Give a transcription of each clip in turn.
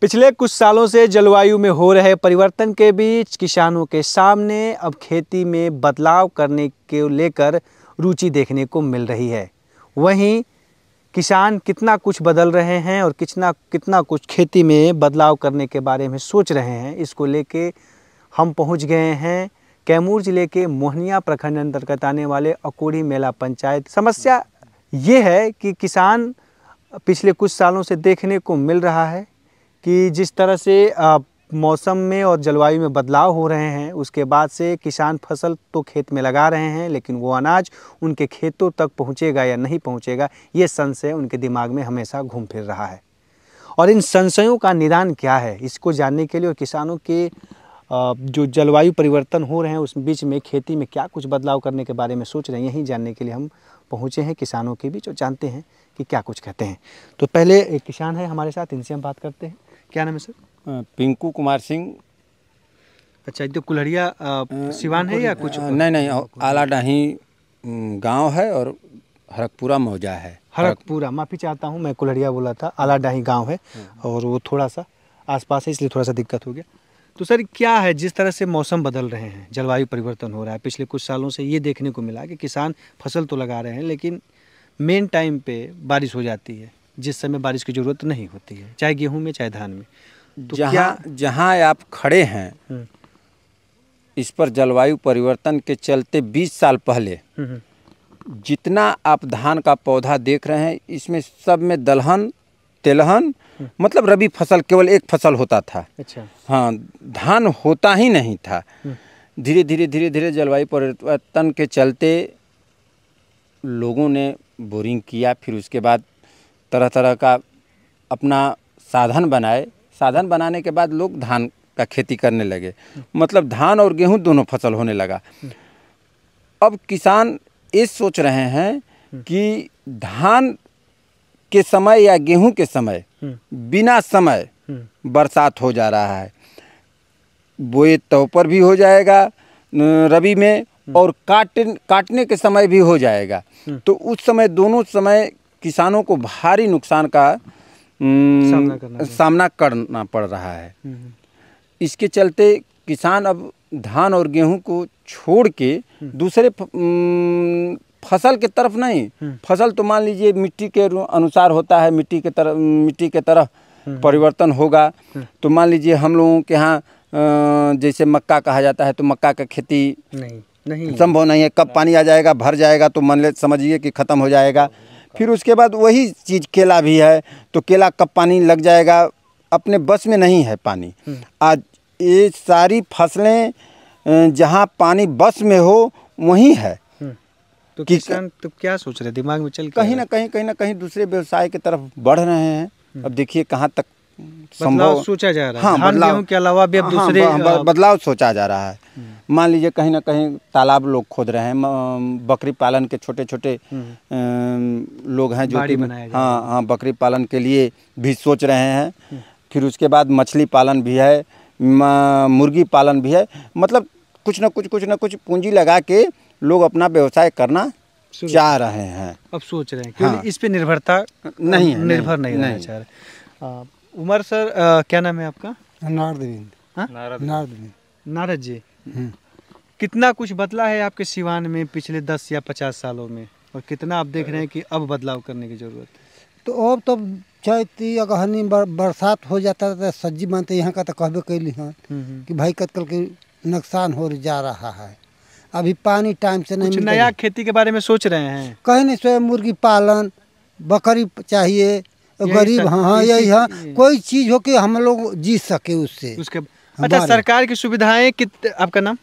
पिछले कुछ सालों से जलवायु में हो रहे परिवर्तन के बीच किसानों के सामने अब खेती में बदलाव करने के लेकर रुचि देखने को मिल रही है वहीं किसान कितना कुछ बदल रहे हैं और कितना कितना कुछ खेती में बदलाव करने के बारे में सोच रहे हैं इसको लेके हम पहुंच गए हैं कैमूर जिले के मोहनिया प्रखंड अंतर्गत आने वाले अकोड़ी मेला पंचायत समस्या ये है कि किसान पिछले कुछ सालों से देखने को मिल रहा है कि जिस तरह से मौसम में और जलवायु में बदलाव हो रहे हैं उसके बाद से किसान फसल तो खेत में लगा रहे हैं लेकिन वो अनाज उनके खेतों तक पहुंचेगा या नहीं पहुंचेगा ये संशय उनके दिमाग में हमेशा घूम फिर रहा है और इन संशयों का निदान क्या है इसको जानने के लिए और किसानों के जो जलवायु परिवर्तन हो रहे हैं उस बीच में खेती में क्या कुछ बदलाव करने के बारे में सोच रहे हैं यही जानने के लिए हम पहुँचे हैं किसानों के बीच और जानते हैं कि क्या कुछ कहते हैं तो पहले एक किसान है हमारे साथ इनसे हम बात करते हैं क्या नाम है सर पिंकू कुमार सिंह अच्छा तो कुल्हड़िया सिवान है या कुछ नहीं नहीं आलाडाही गाँव है और हरकपुरा मौजा है हरकपुरा माफ़ी चाहता हूँ मैं कुल्हड़िया बोला था आलाडाही गाँव है और वो थोड़ा सा आसपास है इसलिए थोड़ा सा दिक्कत हो गया तो सर क्या है जिस तरह से मौसम बदल रहे हैं जलवायु परिवर्तन हो रहा है पिछले कुछ सालों से ये देखने को मिला कि किसान फसल तो लगा रहे हैं लेकिन मेन टाइम पे बारिश हो जाती है जिस समय बारिश की ज़रूरत नहीं होती है चाहे गेहूँ में चाहे धान में तो जहाँ जहाँ आप खड़े हैं हम्म। इस पर जलवायु परिवर्तन के चलते 20 साल पहले हम्म, हम्म। जितना आप धान का पौधा देख रहे हैं इसमें सब में दलहन तेलहन मतलब रबी फसल केवल एक फसल होता था अच्छा हाँ धान होता ही नहीं था धीरे धीरे धीरे धीरे जलवायु परिवर्तन के चलते लोगों ने बोरिंग किया फिर उसके बाद तरह तरह का अपना साधन बनाए साधन बनाने के बाद लोग धान का खेती करने लगे मतलब धान और गेहूं दोनों फसल होने लगा अब किसान ये सोच रहे हैं कि धान के समय या गेहूं के समय बिना समय बरसात हो जा रहा है बोए तो पर भी हो जाएगा रबी में और काट काटने के समय भी हो जाएगा हम्म। तो उस समय दोनों समय किसानों को भारी नुकसान का सामना करना, सामना करना पड़ रहा है हम्म, हम्म। इसके चलते किसान अब धान और गेहूं को छोड़ के हम्म। दूसरे फसल के तरफ नहीं फसल तो मान लीजिए मिट्टी के अनुसार होता है मिट्टी के तरफ मिट्टी के तरह परिवर्तन होगा तो मान लीजिए हम लोगों के यहाँ जैसे मक्का कहा जाता है तो मक्का का खेती नहीं नहीं संभव नहीं है कब पानी आ जाएगा भर जाएगा तो मान ले समझिए कि ख़त्म हो जाएगा फिर उसके बाद वही चीज़ केला भी है तो केला कब पानी लग जाएगा अपने बस में नहीं है पानी हम्म। आज ये सारी फसलें जहाँ पानी बस में हो वहीं है हम्म। तो कि किसान तो क्या सोच रहे दिमाग में चल कहीं ना कहीं कहीं ना कहीं दूसरे व्यवसाय की तरफ बढ़ रहे हैं हम्म। अब देखिए कहाँ तक संभव सोचा जा रहा है हाँ बदलाव के अलावा भी अब हाँ, दूसरे हाँ, बदलाव सोचा जा रहा है मान लीजिए कहीं ना कहीं तालाब लोग खोद रहे हैं बकरी पालन के छोटे छोटे हम्म। लोग हैं जो कि हाँ हाँ बकरी पालन के लिए भी सोच रहे हैं हम्म। फिर उसके बाद मछली पालन भी है मुर्गी पालन भी है मतलब कुछ ना कुछ कुछ ना कुछ पूंजी लगा के लोग अपना व्यवसाय करना चाह रहे हैं अब सोच रहे हैं हाँ। इस पे निर्भरता नहीं है निर्भर नहीं, नहीं, नहीं चाह रहे उमर सर आ, क्या नाम है आपका नारद नारद हाँ? नारद जी कितना कुछ बदला है आपके सिवान में पिछले दस या पचास सालों में और कितना आप देख रहे हैं कि अब बदलाव करने की ज़रूरत है तो अब तो चैती अगहनी बरसात हो जाता था तो सब्जी बनते यहाँ का तो कहबे ली हाँ कि भाई कल के नुकसान हो जा रहा है अभी पानी टाइम से नहीं नया खेती के बारे में सोच रहे हैं कहीं नहीं सोए मुर्गी पालन बकरी चाहिए गरीब हाँ, हाँ यही हाँ कोई चीज़ हो कि हम लोग जी सके उससे उसके अच्छा सरकार की सुविधाएं कित आपका नाम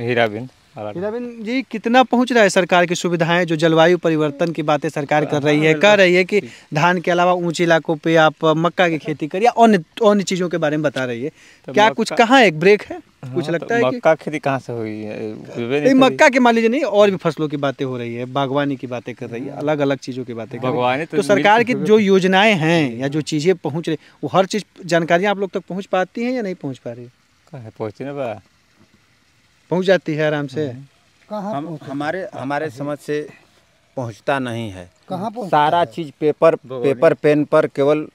हीराबिंद हीराबिंद जी कितना पहुंच रहा है सरकार की सुविधाएं जो जलवायु परिवर्तन की बातें सरकार कर रही है कह रही है कि धान के अलावा ऊंचे इलाकों पे आप मक्का की खेती करिए अन्य अन्य चीज़ों के बारे में बता रही है तो क्या कुछ कहाँ एक ब्रेक है हाँ, कुछ हाँ, लगता तो है मक्का खेती कहाँ से हुई है मक्का के मान लीजिए नहीं और भी फसलों की बातें हो रही है बागवानी की बातें कर रही है अलग अलग चीज़ों की बातें कर रही है तो, तो सरकार की जो योजनाएं हैं या जो चीज़ें पहुंच रही वो हर चीज़ जानकारी आप लोग तक पहुँच पाती हैं या नहीं पहुँच पा रही है है पहुँचती ना बा पहुँच जाती है आराम से हाँ। हम, हमारे हमारे समझ से पहुँचता नहीं है कहाँ सारा चीज़ पेपर पेपर पेन पर केवल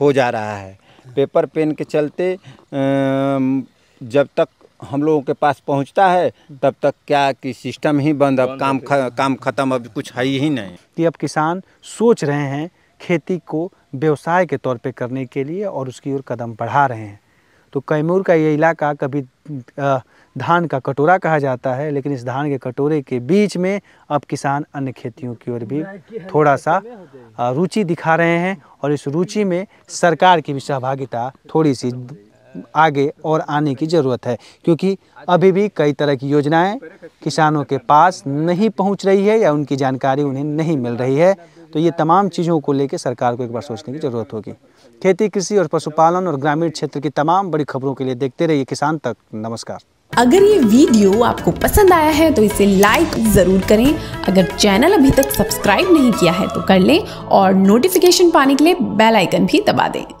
हो जा रहा है पेपर पेन के चलते जब तक हम लोगों के पास पहुंचता है तब तक क्या कि सिस्टम ही बंद अब काम ख, काम ख़त्म अब कुछ है ही नहीं कि अब किसान सोच रहे हैं खेती को व्यवसाय के तौर पे करने के लिए और उसकी ओर कदम बढ़ा रहे हैं तो कैमूर का ये इलाका कभी धान का कटोरा कहा जाता है लेकिन इस धान के कटोरे के बीच में अब किसान अन्य खेतियों की ओर भी थोड़ा सा रुचि दिखा रहे हैं और इस रुचि में सरकार की भी सहभागिता थोड़ी सी आगे और आने की ज़रूरत है क्योंकि अभी भी कई तरह की योजनाएं किसानों के पास नहीं पहुंच रही है या उनकी जानकारी उन्हें नहीं मिल रही है तो ये तमाम चीज़ों को लेकर सरकार को एक बार सोचने की ज़रूरत होगी खेती कृषि और पशुपालन और ग्रामीण क्षेत्र की तमाम बड़ी खबरों के लिए देखते रहिए किसान तक नमस्कार अगर ये वीडियो आपको पसंद आया है तो इसे लाइक ज़रूर करें अगर चैनल अभी तक सब्सक्राइब नहीं किया है तो कर लें और नोटिफिकेशन पाने के लिए बेल आइकन भी दबा दें